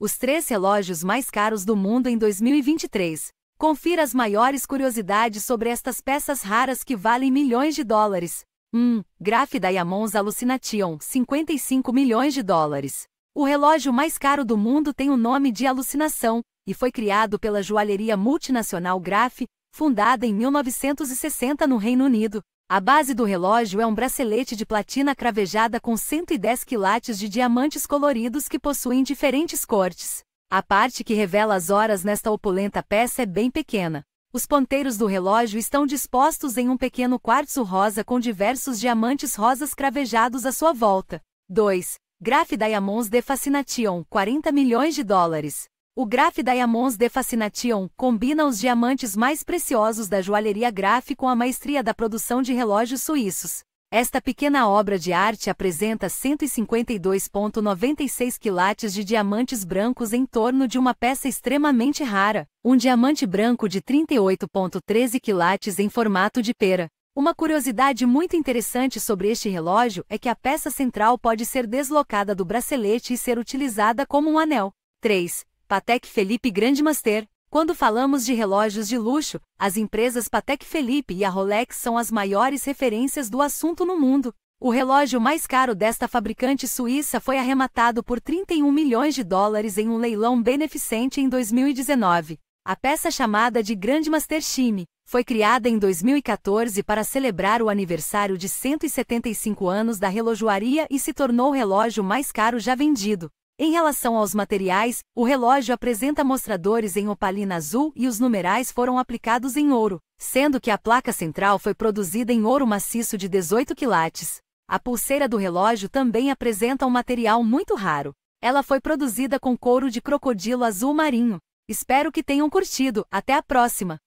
Os três relógios mais caros do mundo em 2023. Confira as maiores curiosidades sobre estas peças raras que valem milhões de dólares. 1. Um, Graf Diamonds Alucination, 55 milhões de dólares. O relógio mais caro do mundo tem o nome de Alucinação e foi criado pela joalheria multinacional Graf, fundada em 1960 no Reino Unido. A base do relógio é um bracelete de platina cravejada com 110 quilates de diamantes coloridos que possuem diferentes cortes. A parte que revela as horas nesta opulenta peça é bem pequena. Os ponteiros do relógio estão dispostos em um pequeno quartzo rosa com diversos diamantes rosas cravejados à sua volta. 2. Graf Diamonds de Fascination, 40 milhões de dólares. O Graf Diamonds de Fascination combina os diamantes mais preciosos da joalheria Graf com a maestria da produção de relógios suíços. Esta pequena obra de arte apresenta 152,96 quilates de diamantes brancos em torno de uma peça extremamente rara, um diamante branco de 38,13 quilates em formato de pera. Uma curiosidade muito interessante sobre este relógio é que a peça central pode ser deslocada do bracelete e ser utilizada como um anel. 3. Patek Felipe Master. Quando falamos de relógios de luxo, as empresas Patek Felipe e a Rolex são as maiores referências do assunto no mundo. O relógio mais caro desta fabricante suíça foi arrematado por 31 milhões de dólares em um leilão beneficente em 2019. A peça chamada de Grande Master Chime foi criada em 2014 para celebrar o aniversário de 175 anos da relojoaria e se tornou o relógio mais caro já vendido. Em relação aos materiais, o relógio apresenta mostradores em opalina azul e os numerais foram aplicados em ouro, sendo que a placa central foi produzida em ouro maciço de 18 quilates. A pulseira do relógio também apresenta um material muito raro. Ela foi produzida com couro de crocodilo azul marinho. Espero que tenham curtido. Até a próxima!